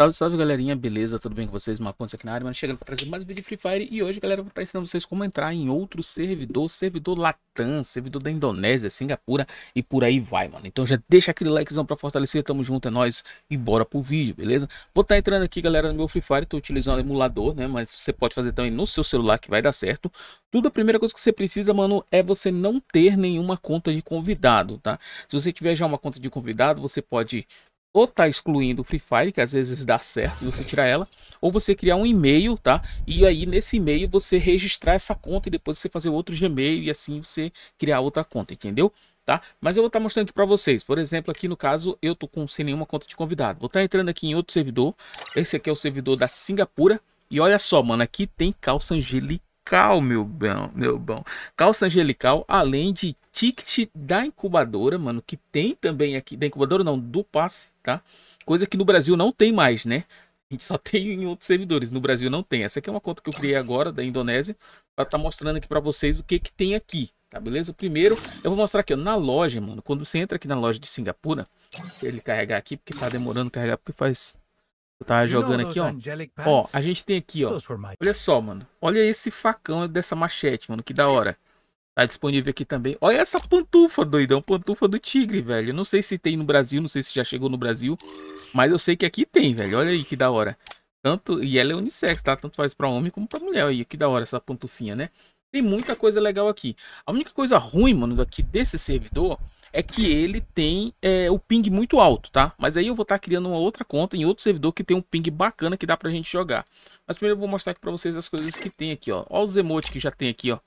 Salve, salve galerinha, beleza? Tudo bem com vocês? Marcondes aqui na área, mano. Chegando para trazer mais um vídeo de Free Fire e hoje, galera, eu vou estar tá ensinando vocês como entrar em outro servidor, servidor Latam, servidor da Indonésia, Singapura e por aí vai, mano. Então já deixa aquele likezão para fortalecer, tamo junto, é nóis e bora pro vídeo, beleza? Vou estar tá entrando aqui, galera, no meu Free Fire, tô utilizando emulador, né? Mas você pode fazer também no seu celular que vai dar certo. Tudo a primeira coisa que você precisa, mano, é você não ter nenhuma conta de convidado, tá? Se você tiver já uma conta de convidado, você pode ou tá excluindo o Free Fire, que às vezes dá certo você tirar ela, ou você criar um e-mail, tá? E aí nesse e-mail você registrar essa conta e depois você fazer outro Gmail e assim você criar outra conta, entendeu? Tá? Mas eu vou estar tá mostrando aqui para vocês. Por exemplo, aqui no caso, eu tô com sem nenhuma conta de convidado. Vou estar tá entrando aqui em outro servidor. Esse aqui é o servidor da Singapura. E olha só, mano, aqui tem calça angelical angelical, meu bom, meu bom. Calça angelical, além de ticket da incubadora, mano, que tem também aqui, da incubadora não, do passe, tá? Coisa que no Brasil não tem mais, né? A gente só tem em outros servidores, no Brasil não tem. Essa aqui é uma conta que eu criei agora da Indonésia, para estar tá mostrando aqui para vocês o que que tem aqui, tá beleza? Primeiro, eu vou mostrar aqui, ó, na loja, mano, quando você entra aqui na loja de Singapura, ele carregar aqui, porque tá demorando carregar, porque faz tá jogando aqui, ó. Ó, a gente tem aqui, ó. Olha só, mano. Olha esse facão dessa machete, mano. Que da hora. Tá disponível aqui também. Olha essa pantufa, doidão. Pantufa do tigre, velho. não sei se tem no Brasil, não sei se já chegou no Brasil. Mas eu sei que aqui tem, velho. Olha aí que da hora. Tanto, e ela é unissex, tá? Tanto faz pra homem como pra mulher. Aí, que da hora essa pantufinha, né? Tem muita coisa legal aqui. A única coisa ruim, mano, aqui desse servidor é que ele tem é, o ping muito alto, tá? Mas aí eu vou estar tá criando uma outra conta em outro servidor que tem um ping bacana que dá pra gente jogar. Mas primeiro eu vou mostrar aqui pra vocês as coisas que tem aqui, ó. Ó os emotes que já tem aqui, ó.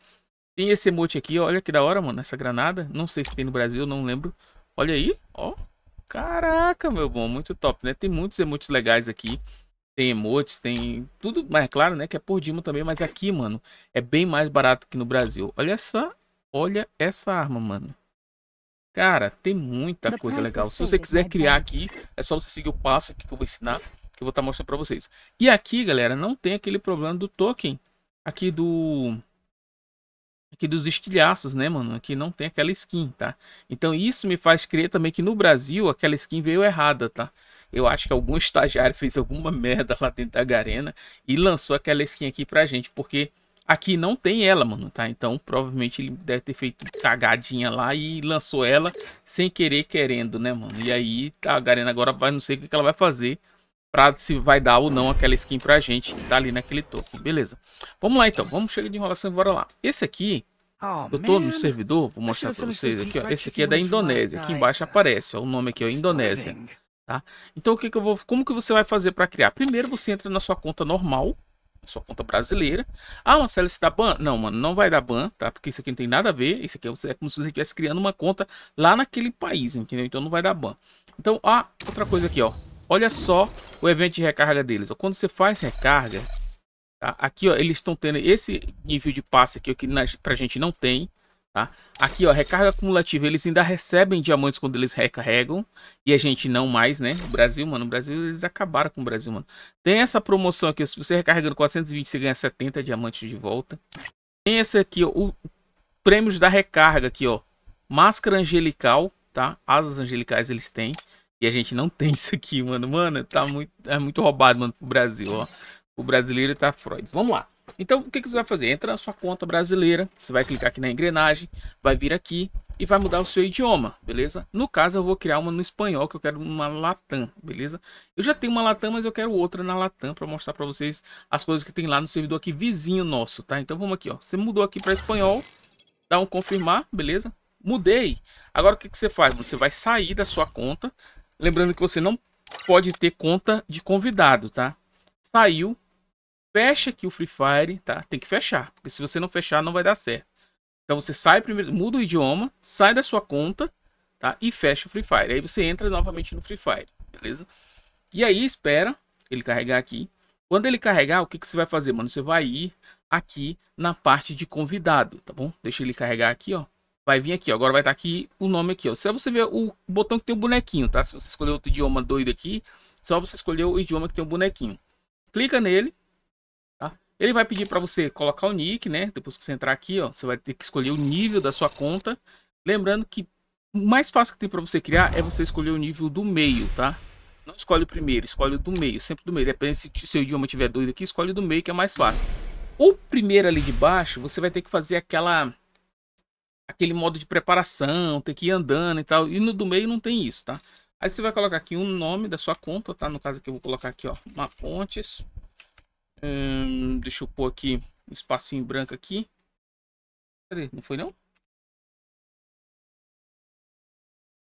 Tem esse emote aqui, olha que da hora, mano, essa granada. Não sei se tem no Brasil, não lembro. Olha aí, ó. Caraca, meu bom, muito top, né? Tem muitos emotes legais aqui. Tem emotes, tem tudo, mas é claro, né, que é por Dima também, mas aqui, mano, é bem mais barato que no Brasil. Olha essa, olha essa arma, mano. Cara, tem muita coisa legal. Se você quiser criar aqui, é só você seguir o passo aqui que eu vou ensinar, que eu vou estar tá mostrando para vocês. E aqui, galera, não tem aquele problema do token aqui do aqui dos estilhaços, né, mano? Aqui não tem aquela skin, tá? Então isso me faz crer também que no Brasil aquela skin veio errada, tá? Eu acho que algum estagiário fez alguma merda lá dentro da Garena e lançou aquela skin aqui pra gente, porque Aqui não tem ela, mano, tá? Então, provavelmente ele deve ter feito cagadinha lá e lançou ela sem querer, querendo, né, mano? E aí, tá, a Garena agora vai, não sei o que ela vai fazer pra se vai dar ou não aquela skin pra gente que tá ali naquele token, beleza? Vamos lá, então. Vamos chegar de enrolação e bora lá. Esse aqui, oh, eu tô no servidor, vou mostrar pra vocês aqui, ó. Esse aqui é da Indonésia. Aqui tá, embaixo então. aparece, ó, o nome aqui, ó, Indonésia. Tá? Então, o que que eu vou... Como que você vai fazer pra criar? Primeiro, você entra na sua conta normal, sua conta brasileira. Ah, Marcelo, isso dá ban? Não, mano, não vai dar ban, tá? Porque isso aqui não tem nada a ver. Isso aqui é, é como se você estivesse criando uma conta lá naquele país, entendeu? Então não vai dar ban. Então, ah, outra coisa aqui, ó. Olha só o evento de recarga deles. Ó. Quando você faz recarga, tá? aqui, ó, eles estão tendo esse nível de passe aqui que na, pra gente não tem. Tá? Aqui, ó, recarga acumulativa, eles ainda recebem diamantes quando eles recarregam. E a gente não mais, né? O Brasil, mano, o Brasil, eles acabaram com o Brasil, mano. Tem essa promoção aqui, se você recarregando 420, você ganha 70 diamantes de volta. Tem esse aqui, ó, o prêmios da recarga aqui, ó. Máscara angelical, tá? Asas angelicais eles têm. E a gente não tem isso aqui, mano. Mano, tá muito, é muito roubado, mano, pro Brasil, ó. O brasileiro tá Freud. Vamos lá. Então, o que, que você vai fazer? Entra na sua conta brasileira, você vai clicar aqui na engrenagem, vai vir aqui e vai mudar o seu idioma, beleza? No caso, eu vou criar uma no espanhol, que eu quero uma Latam, beleza? Eu já tenho uma Latam, mas eu quero outra na Latam para mostrar para vocês as coisas que tem lá no servidor aqui vizinho nosso, tá? Então, vamos aqui, ó. Você mudou aqui para espanhol, dá um confirmar, beleza? Mudei. Agora, o que, que você faz? Você vai sair da sua conta, lembrando que você não pode ter conta de convidado, tá? Saiu, fecha aqui o Free Fire, tá? Tem que fechar, porque se você não fechar não vai dar certo. Então você sai primeiro, muda o idioma, sai da sua conta, tá? E fecha o Free Fire. Aí você entra novamente no Free Fire, beleza? E aí espera ele carregar aqui. Quando ele carregar, o que, que você vai fazer, mano? Você vai ir aqui na parte de convidado, tá bom? Deixa ele carregar aqui, ó. Vai vir aqui, ó. agora vai estar tá aqui o nome aqui, ó. Só você ver o botão que tem o um bonequinho, tá? Se você escolher outro idioma doido aqui, só você escolher o idioma que tem o um bonequinho. Clica nele, ele vai pedir para você colocar o nick, né? Depois que você entrar aqui, ó, você vai ter que escolher o nível da sua conta. Lembrando que o mais fácil que tem para você criar é você escolher o nível do meio, tá? Não escolhe o primeiro, escolhe o do meio, sempre do meio. Depende se seu idioma tiver doido aqui, escolhe o do meio que é mais fácil. O primeiro ali de baixo, você vai ter que fazer aquela aquele modo de preparação, ter que ir andando e tal. E no do meio não tem isso, tá? Aí você vai colocar aqui o um nome da sua conta, tá? No caso aqui eu vou colocar aqui, ó, uma pontes Hum, deixa eu pôr aqui um espacinho branco aqui. Cadê? Não foi não?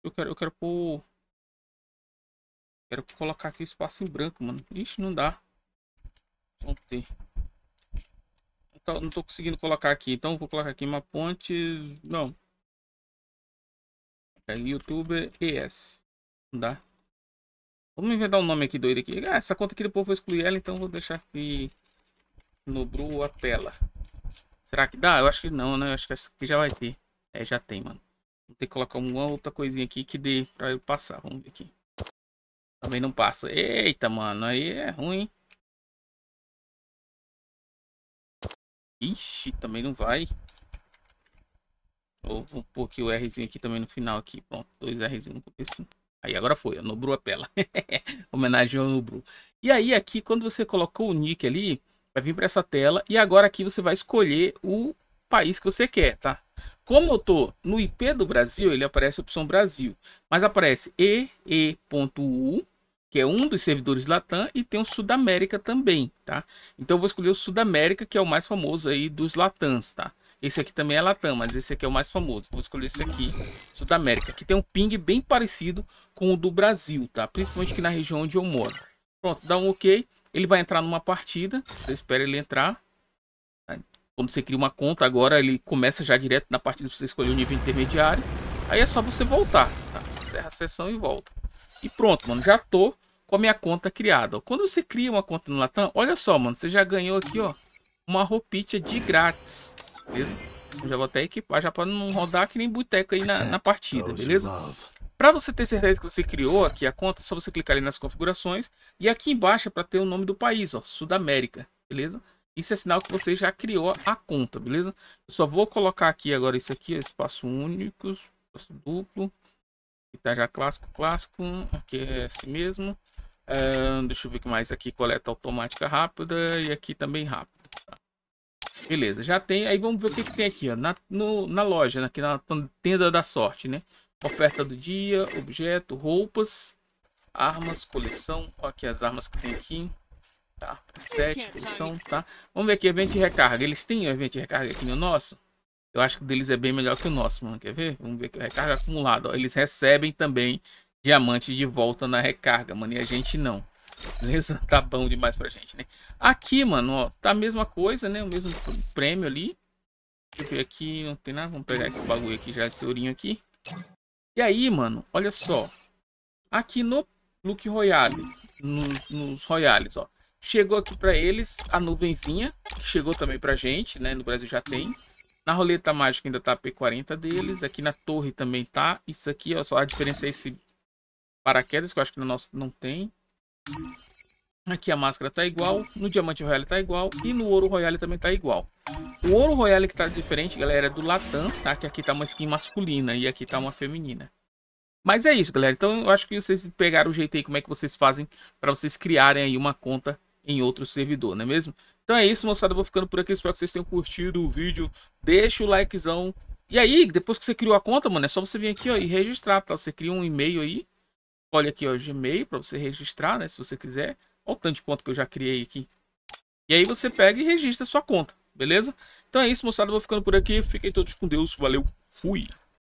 Eu quero, eu quero pôr... Quero colocar aqui um espaço em branco, mano. Ixi, não dá. Vamos ter. Então, não tô conseguindo colocar aqui. Então vou colocar aqui uma ponte... Não. É, YouTuber ES. Não dá. Vamos inventar um nome aqui doido aqui. Ah, essa conta aqui do povo vou excluir ela, então vou deixar aqui Nobru tela. Será que dá? Eu acho que não, né? Eu acho que essa aqui já vai ter. É, já tem, mano. Vou ter que colocar uma outra coisinha aqui que dê pra eu passar. Vamos ver aqui. Também não passa. Eita, mano. Aí é ruim. Ixi, também não vai. Ou vou pôr aqui o Rzinho aqui também no final aqui. Pronto, dois Rzinho no começo. Aí agora foi, a Nobru apela. É Homenagem ao Nobru. E aí aqui, quando você colocou o nick ali, vai vir para essa tela. E agora aqui você vai escolher o país que você quer, tá? Como eu tô no IP do Brasil, ele aparece a opção Brasil. Mas aparece EE.U, que é um dos servidores Latam, e tem o Sudamérica também, tá? Então eu vou escolher o Sudamérica, que é o mais famoso aí dos Latans, tá? Esse aqui também é Latam, mas esse aqui é o mais famoso. Vou escolher esse aqui, Sudamérica, que tem um ping bem parecido com o do Brasil, tá? Principalmente aqui na região onde eu moro. Pronto, dá um OK. Ele vai entrar numa partida. Você espera ele entrar. Quando você cria uma conta agora, ele começa já direto na partida. Você escolheu o nível intermediário. Aí é só você voltar, tá? Encerra a sessão e volta. E pronto, mano. Já tô com a minha conta criada. Quando você cria uma conta no Latam, olha só, mano. Você já ganhou aqui, ó. Uma roupinha de grátis beleza? já vou até equipar já para não rodar que nem boteco aí na, na partida, beleza? Para você ter certeza que você criou aqui a conta, é só você clicar ali nas configurações e aqui embaixo é para ter o nome do país, ó, Sudamérica, beleza? Isso é sinal que você já criou a conta, beleza? Eu só vou colocar aqui agora isso aqui, ó, espaço únicos, espaço duplo, que tá já clássico, clássico, aqui é esse mesmo. Uh, deixa eu ver o que mais aqui, coleta automática rápida e aqui também rápida. Beleza, já tem. Aí vamos ver o que, que tem aqui, ó. Na, no, na loja, aqui na tenda da sorte, né? Oferta do dia, objeto, roupas, armas, coleção. Ó, aqui as armas que tem aqui. Tá, sete, coleção, tá. Vamos ver aqui, evento de recarga. Eles têm a evento de recarga aqui no nosso? Eu acho que o deles é bem melhor que o nosso, mano. Quer ver? Vamos ver aqui, é recarga acumulada. Eles recebem também diamante de volta na recarga, mano. E a gente não. Beleza? Tá bom demais pra gente, né? Aqui, mano, ó, tá a mesma coisa, né? O mesmo prêmio ali. Deixa eu ver aqui, não tem nada. Vamos pegar esse bagulho aqui, já esse ourinho aqui. E aí, mano, olha só. Aqui no Look Royale, nos, nos Royales, ó. Chegou aqui pra eles a nuvenzinha, que chegou também pra gente, né? No Brasil já tem. Na roleta mágica ainda tá a P40 deles. Aqui na torre também tá. Isso aqui, ó, só a diferença é esse paraquedas, que eu acho que no nosso não tem. Aqui a máscara tá igual, no diamante royale tá igual e no ouro royale também tá igual. O ouro royale que tá diferente, galera, é do Latam, tá? Que aqui tá uma skin masculina e aqui tá uma feminina. Mas é isso, galera. Então eu acho que vocês pegaram o jeito aí como é que vocês fazem para vocês criarem aí uma conta em outro servidor, não é mesmo? Então é isso, moçada. Eu vou ficando por aqui. Espero que vocês tenham curtido o vídeo. Deixa o likezão. E aí, depois que você criou a conta, mano, é só você vir aqui ó, e registrar, tá? Você cria um e-mail aí Olha aqui, ó, Gmail para você registrar, né? Se você quiser. Olha o tanto de conta que eu já criei aqui. E aí você pega e registra sua conta, beleza? Então é isso, moçada. Eu vou ficando por aqui. Fiquem todos com Deus. Valeu. Fui.